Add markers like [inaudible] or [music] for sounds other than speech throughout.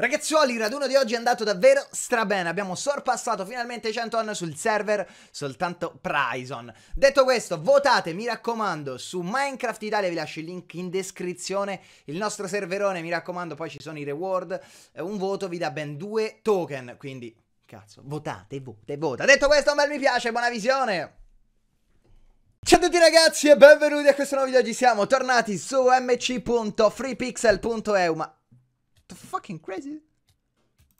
Ragazzuoli, il raduno di oggi è andato davvero strabene, abbiamo sorpassato finalmente 100 anni sul server soltanto Prison. Detto questo, votate, mi raccomando, su Minecraft Italia, vi lascio il link in descrizione, il nostro serverone, mi raccomando, poi ci sono i reward, eh, un voto vi dà ben due token, quindi cazzo, votate, votate, votate. Detto questo, un bel mi piace, buona visione! Ciao a tutti ragazzi e benvenuti a questo nuovo video, oggi siamo tornati su mc.freepixel.eu ma fucking crazy?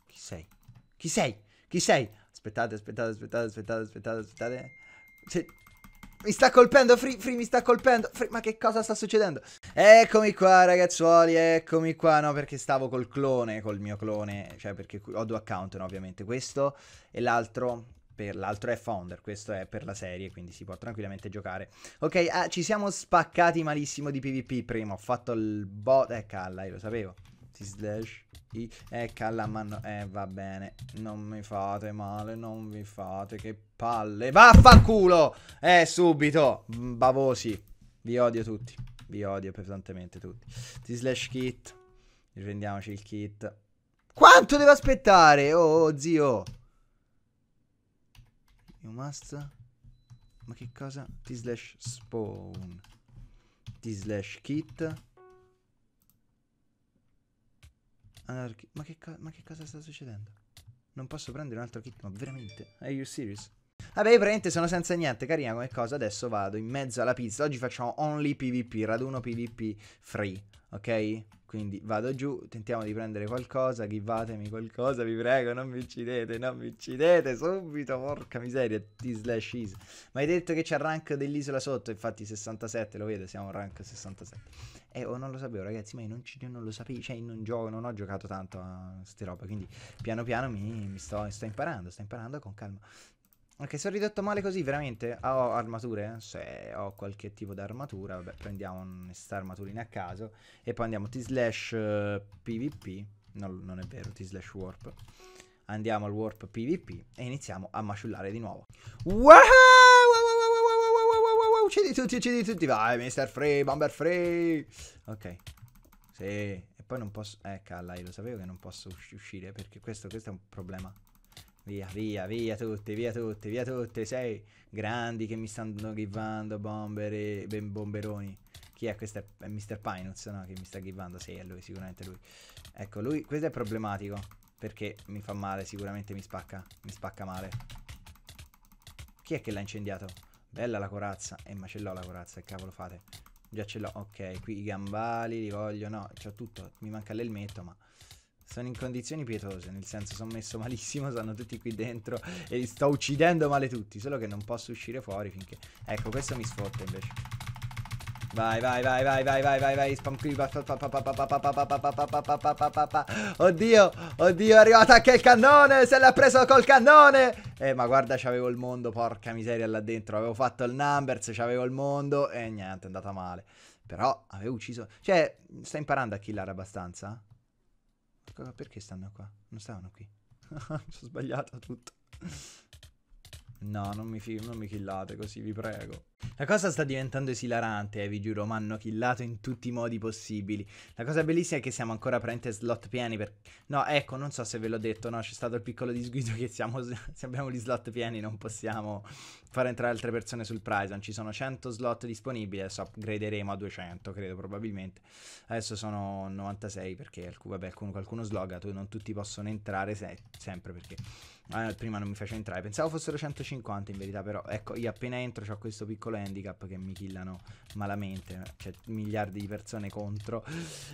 Chi sei? Chi sei? Chi sei? Aspettate, aspettate, aspettate, aspettate, aspettate, aspettate. Cioè, mi sta colpendo, Free, Free mi sta colpendo. Free, ma che cosa sta succedendo? Eccomi qua, ragazzuoli, eccomi qua. No, perché stavo col clone, col mio clone. Cioè, perché ho due account, no, ovviamente. Questo e l'altro. L'altro è Founder, questo è per la serie, quindi si può tranquillamente giocare. Ok, ah, ci siamo spaccati malissimo di PvP prima. Ho fatto il bot. Eh, calla, io lo sapevo. T slash I e calamano E eh, va bene Non mi fate male Non vi fate Che palle Vaffanculo Eh subito mm, Bavosi Vi odio tutti Vi odio pesantemente tutti T slash kit Riprendiamoci il kit Quanto devo aspettare oh zio You must Ma che cosa T slash spawn T slash kit Another Ma che, ma che cosa sta succedendo? Non posso prendere un altro kit, ma veramente? Are you serious? Vabbè, praticamente sono senza niente, carina come cosa. Adesso vado in mezzo alla pizza. Oggi facciamo only PvP, raduno PvP free, ok? Quindi vado giù, tentiamo di prendere qualcosa, givatemi qualcosa, vi prego, non mi uccidete, non mi uccidete subito, porca miseria, t slash is. Ma hai detto che c'è il rank dell'isola sotto, infatti 67, lo vedo, siamo rank 67. Eh, oh, non lo sapevo ragazzi, ma io non, io non lo sapevo, cioè non, gioco, non ho giocato tanto a queste robe, quindi piano piano mi, mi sto, sto imparando, sto imparando con calma. Ok, sono ridotto male così, veramente? Ah, ho armature? Se ho qualche tipo di armatura, vabbè, prendiamo questa armaturina a caso. E poi andiamo t-slash uh, pvp. No, non è vero, t-slash warp. Andiamo al warp pvp e iniziamo a maciullare di nuovo. Wow! Uccidi tutti, uccidi tutti, vai, Mr. Free, Bomber Free. Ok, sì, e poi non posso... Eh, calla, io lo sapevo che non posso uscire perché questo, questo è un problema. Via, via, via tutti, via tutti, via tutti. Sei grandi che mi stanno givando bomberi, ben bomberoni. Chi è questo? È Mr. Pinus, no? Che mi sta givando. Sì, è lui, sicuramente lui. Ecco, lui, questo è problematico. Perché mi fa male, sicuramente mi spacca. Mi spacca male. Chi è che l'ha incendiato? Bella la corazza. Eh, ma ce l'ho la corazza, che cavolo fate? Già ce l'ho. Ok, qui i gambali li voglio. No, c'ho tutto. Mi manca l'elmetto, ma sono in condizioni pietose, nel senso sono messo malissimo, sono tutti qui dentro e li sto uccidendo male tutti, solo che non posso uscire fuori finché... Ecco, questo mi sfotta invece. Vai, vai, vai, vai, vai, vai, vai, vai, spam qui, Oddio, oddio, è arrivato anche il cannone, se l'ha preso col cannone Eh, ma guarda, c'avevo il mondo, porca miseria là dentro Avevo fatto il numbers, c'avevo il mondo e niente, è andata male Però avevo ucciso... Cioè, stai imparando a killare abbastanza? Perché stanno qua? Non stavano qui. [laughs] Ho sbagliato tutto. No, non mi, non mi killate così, vi prego. La cosa sta diventando esilarante, eh, vi giuro, ma hanno killato in tutti i modi possibili. La cosa bellissima è che siamo ancora praticamente slot pieni per... No, ecco, non so se ve l'ho detto, no, c'è stato il piccolo disguido [laughs] che siamo, se abbiamo gli slot pieni non possiamo far entrare altre persone sul Prison. Ci sono 100 slot disponibili, adesso upgraderemo a 200, credo probabilmente. Adesso sono 96 perché alcun, vabbè, alcun, qualcuno sloga, tu, non tutti possono entrare se, sempre perché eh, prima non mi faceva entrare. Pensavo fossero 150 in verità, però ecco, io appena entro ho questo piccolo end handicap che mi killano malamente, cioè miliardi di persone contro.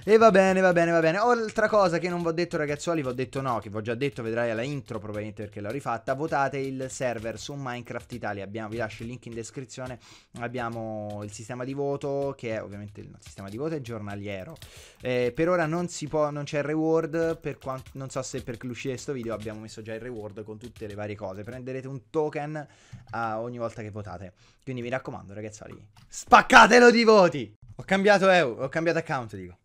E va bene, va bene, va bene. Altra cosa che non vi ho detto ragazzuoli, vi ho detto no, che vi ho già detto, vedrai alla intro probabilmente perché l'ho rifatta, votate il server su Minecraft Italia, abbiamo, vi lascio il link in descrizione, abbiamo il sistema di voto che è ovviamente il sistema di voto è giornaliero. Eh, per ora non si può, non c'è il reward, per quanto, non so se per l'uscita di questo video abbiamo messo già il reward con tutte le varie cose, prenderete un token uh, ogni volta che votate, quindi mi raccomando giocando, ragazzuoli. Spaccatelo di voti! Ho cambiato EU, eh, ho cambiato account, dico.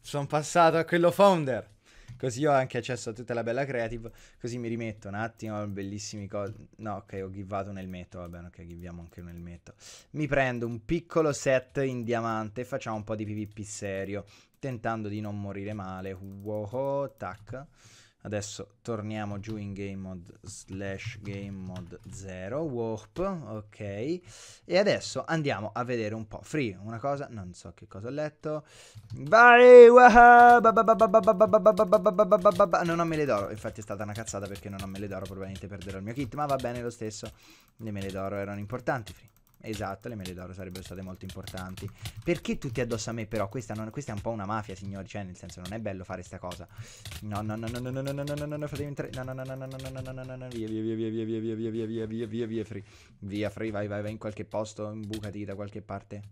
Sono passato a quello founder. Così ho anche accesso a tutta la bella creative. Così mi rimetto un attimo. Bellissimi cose. No, ok, ho givato un elmetto. Va bene, ok, giviamo anche un elmetto. Mi prendo un piccolo set in diamante. Facciamo un po' di PvP serio. Tentando di non morire male. Wow, tac. Adesso torniamo giù in game mode slash game mode 0, warp, ok. E adesso andiamo a vedere un po'. Free, una cosa, non so che cosa ho letto. Vai! Non ho mele d'oro, infatti è stata una cazzata perché non ho mele d'oro, probabilmente perderò il mio kit, ma va bene lo stesso. Le mele d'oro erano importanti, Free. Esatto, le medaglie d'oro sarebbero state molto importanti. Perché tutti addosso a me, però? Questa, non, questa è un po' una mafia, signori. Cioè, nel senso, non è bello fare sta cosa. No, no, no, no, no, no, no, no, no, no, no, fatemi entrare. No, no, no, no, no, no, no, no, no, no, no, no, via, via, via, via, via, via, via, via, via, via, via, via, free. Via, free, vai, vai, vai in qualche posto, imbucati da qualche parte.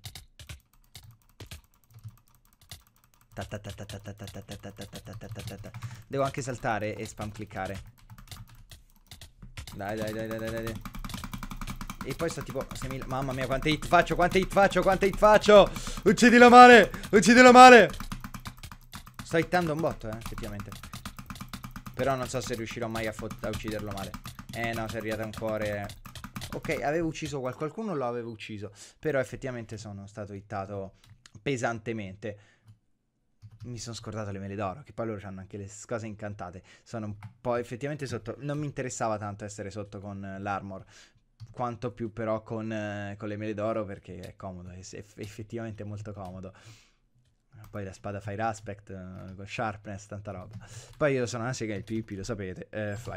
Devo anche saltare e spam cliccare. Dai, dai, dai, dai, dai, dai. E poi sto tipo Mamma mia quante hit faccio Quante hit faccio Quante hit faccio Uccidilo male Uccidilo male Sto hittando un botto eh Effettivamente Però non so se riuscirò mai a, a ucciderlo male Eh no si è arrivato un cuore Ok avevo ucciso qual qualcuno Lo avevo ucciso Però effettivamente sono stato hittato Pesantemente mi sono scordato le mele d'oro, che poi loro hanno anche le cose incantate. Sono un po' effettivamente sotto. Non mi interessava tanto essere sotto con l'armor quanto più però con, eh, con le mele d'oro perché è comodo, è, effettivamente molto comodo. Poi la spada Fire Aspect, eh, con Sharpness, tanta roba. Poi io sono una sega del PvP, lo sapete. Eh, fly.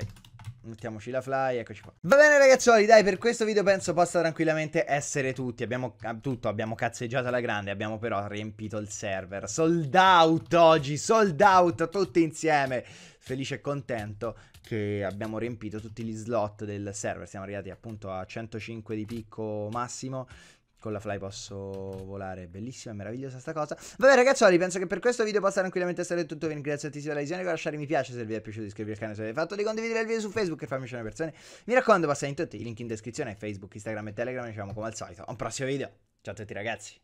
Mettiamoci la fly, eccoci qua. Va bene ragazzuoli, dai, per questo video penso possa tranquillamente essere tutti. Abbiamo tutto, abbiamo cazzeggiato alla grande, abbiamo però riempito il server. Sold out oggi, sold out, tutti insieme. Felice e contento che abbiamo riempito tutti gli slot del server, siamo arrivati appunto a 105 di picco massimo, con la fly posso volare, bellissima meravigliosa sta cosa. Vabbè ragazzoli, penso che per questo video possa tranquillamente essere tutto, vi ringrazio tantissimo per la visione, lasciare mi piace se vi è piaciuto, iscrivervi al canale se l'avete fatto, di condividere il video su Facebook e farmi uscire le persone. Mi raccomando, passate in tutti i link in descrizione, Facebook, Instagram e Telegram, Ci vediamo come al solito. A un prossimo video, ciao a tutti ragazzi.